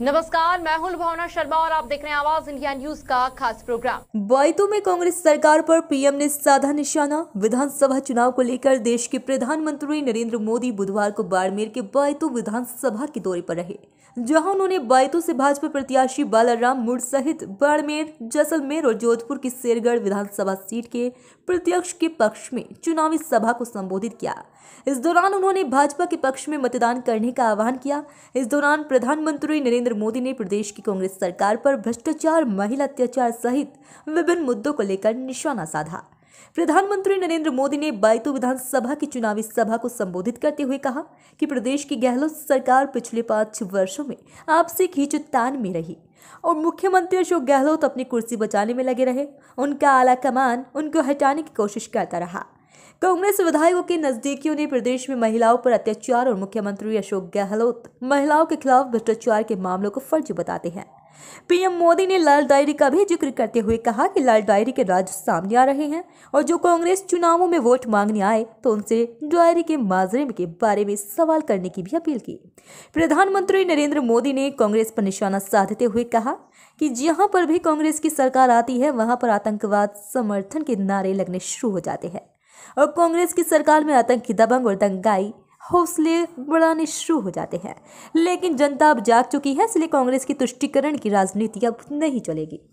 नमस्कार मैं हूं लुभावना शर्मा और आप देख रहे हैं आवाज इंडिया न्यूज का खास प्रोग्राम बैतू में कांग्रेस सरकार पर पीएम ने साधा निशाना विधानसभा चुनाव को लेकर देश के प्रधानमंत्री नरेंद्र मोदी बुधवार को बाड़मेर के बैतू विधानसभा के दौरे पर रहे जहां उन्होंने बैतू से भाजपा प्रत्याशी बालाराम मुड़ सहित बाड़मेर जैसलमेर और जोधपुर की शेरगढ़ विधानसभा सीट के प्रत्यक्ष के पक्ष में चुनावी सभा को संबोधित किया इस दौरान उन्होंने भाजपा के पक्ष में मतदान करने का आह्वान किया इस दौरान प्रधानमंत्री नरेंद्र नरेंद्र मोदी ने प्रदेश की कांग्रेस सरकार पर भ्रष्टाचार महिला अत्याचार सहित विभिन्न मुद्दों को लेकर निशाना साधा प्रधानमंत्री नरेंद्र मोदी ने बायतू विधानसभा की चुनावी सभा को संबोधित करते हुए कहा कि प्रदेश की गहलोत सरकार पिछले पांच वर्षों में आपसी खींचतान में रही और मुख्यमंत्री अशोक गहलोत अपनी कुर्सी बचाने में लगे रहे उनका आला कमान उनको हटाने की कोशिश करता रहा कांग्रेस विधायकों के नजदीकियों ने प्रदेश में महिलाओं पर अत्याचार और मुख्यमंत्री अशोक गहलोत महिलाओं के खिलाफ भ्रष्टाचार के मामलों को फर्जी बताते हैं पीएम मोदी ने लाल डायरी का भी जिक्र करते हुए कहा कि लाल डायरी के राज्य सामने आ रहे हैं और जो कांग्रेस चुनावों में वोट मांगने आए तो उनसे डायरी के माजरे के बारे में सवाल करने की भी अपील की प्रधानमंत्री नरेंद्र मोदी ने कांग्रेस पर निशाना साधते हुए कहा कि जहां पर भी कांग्रेस की सरकार आती है वहां पर आतंकवाद समर्थन के नारे लगने शुरू हो जाते हैं और कांग्रेस की सरकार में आतंकी दबंग और दंगाई हौसले बढ़ाने शुरू हो जाते हैं लेकिन जनता अब जाग चुकी है इसलिए कांग्रेस की तुष्टिकरण की राजनीति अब नहीं चलेगी